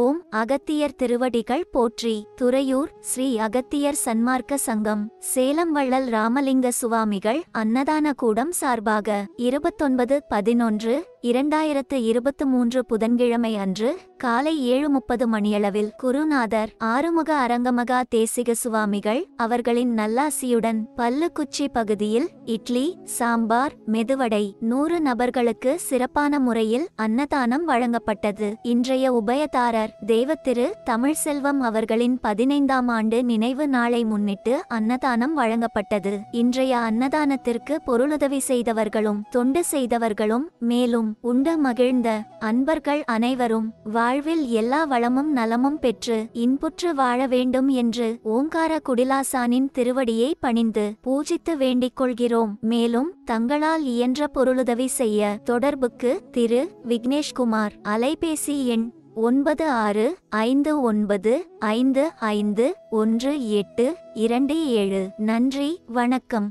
ஓம் அகத்தியர் திருவடிகள் போற்றி துறையூர் ஸ்ரீ அகத்தியர் சன்மார்க்க சங்கம் சேலம் வள்ளல் ராமலிங்க சுவாமிகள் அன்னதான கூடம் சார்பாக இருபத்தொன்பது பதினொன்று இரண்டாயிரத்து இருபத்து மூன்று புதன்கிழமை அன்று காலை ஏழு முப்பது மணியளவில் குருநாதர் ஆறுமுக அரங்கமகா தேசிக சுவாமிகள் அவர்களின் நல்லாசியுடன் பல்லுக்குச்சி பகுதியில் இட்லி சாம்பார் மெதுவடை நூறு நபர்களுக்கு சிறப்பான முறையில் அன்னதானம் வழங்கப்பட்டது இன்றைய உபயதாரர் தெய்வத்திரு தமிழ்செல்வம் அவர்களின் பதினைந்தாம் ஆண்டு நினைவு நாளை முன்னிட்டு அன்னதானம் வழங்கப்பட்டது இன்றைய அன்னதானத்திற்கு பொருளுதவி செய்தவர்களும் தொண்டு செய்தவர்களும் மேலும் உண்ட மகிழ்ந்த அன்பர்கள் அனைவரும் வாழ்வில் எல்லா வளமும் நலமும் பெற்று இன்புற்று வாழ வேண்டும் என்று ஓங்கார குடிலாசானின் திருவடியை பணிந்து பூஜித்து வேண்டிக் கொள்கிறோம் மேலும் தங்களால் இயன்ற பொருளுதவி செய்ய தொடர்புக்கு திரு விக்னேஷ்குமார் அலைபேசி எண் ஒன்பது ஆறு ஐந்து ஒன்பது ஐந்து ஐந்து ஒன்று எட்டு இரண்டு ஏழு நன்றி வணக்கம்